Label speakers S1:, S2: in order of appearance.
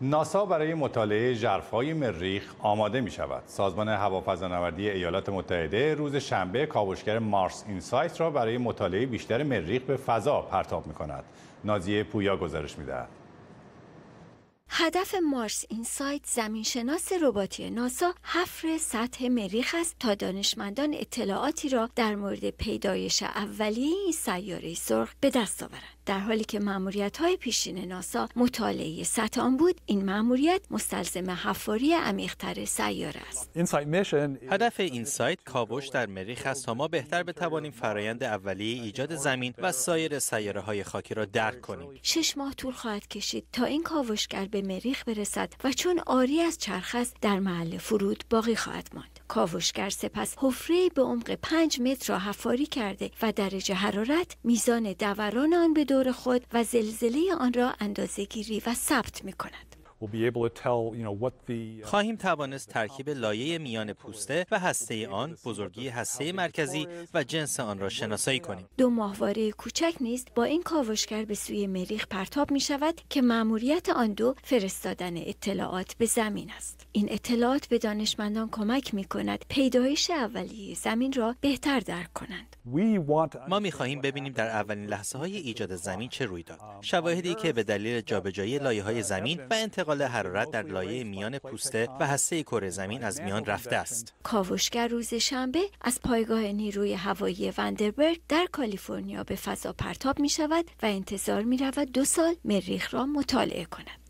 S1: ناسا برای مطالعه جرفای مریخ آماده می شود. سازمان هوافضانوردی ایالات متحده روز شنبه کاوشگر مارس اینسایت را برای مطالعه بیشتر مریخ به فضا پرتاب می کند. نازیه پویا گزارش می دهد.
S2: هدف مارس اینسایت زمینشناس رباتی ناسا حفر سطح مریخ است تا دانشمندان اطلاعاتی را در مورد پیدایش اولیه این سیاره سرخ به دست آورند. در حالی که ماموریت‌های های پیشین ناسا مطالعه ستان بود این معموریت مستلزم حفاری عمیقتر سیاره است
S3: هدف این سایت کاوش در مریخ است تا ما بهتر بتوانیم فرایند اولیه ایجاد زمین و سایر سیاره های خاکی را درک کنیم
S2: شش ماه طول خواهد کشید تا این کاوشگر به مریخ برسد و چون آری از چرخ است در محل فرود باقی خواهد ماند کاوشگر سپس حفره به عمق 5 متر را حفاری کرده و درجه حرارت میزان دوران آن به خود و زلزله آن را اندازه گیری و ثبت می کند.
S3: خواهیم توانست ترکیب لایه میان پوسته و هسته آن، بزرگی هسته مرکزی و جنس آن را شناسایی کنیم.
S2: دو ماهواره کوچک نیست با این کاوشگر به سوی مریخ پرتاب می شود که مأموریت آن دو فرستادن اطلاعات به زمین است. این اطلاعات به دانشمندان کمک می کند پیدایش اولیه زمین را بهتر درک کنند.
S3: ما می خواهیم ببینیم در اولین لحظه های ایجاد زمین چه روی داد. Um, شواهدی که به دلیل جابجایی لایه های زمین و انتقال انتقال حرارت در لایه میان پوسته و هسته کره زمین از میان رفته است.
S2: کاوشگر روز شنبه از پایگاه نیروی هوایی وندربرگ در کالیفرنیا به فضا پرتاب می شود و انتظار می رود دو سال مریخ را مطالعه کند.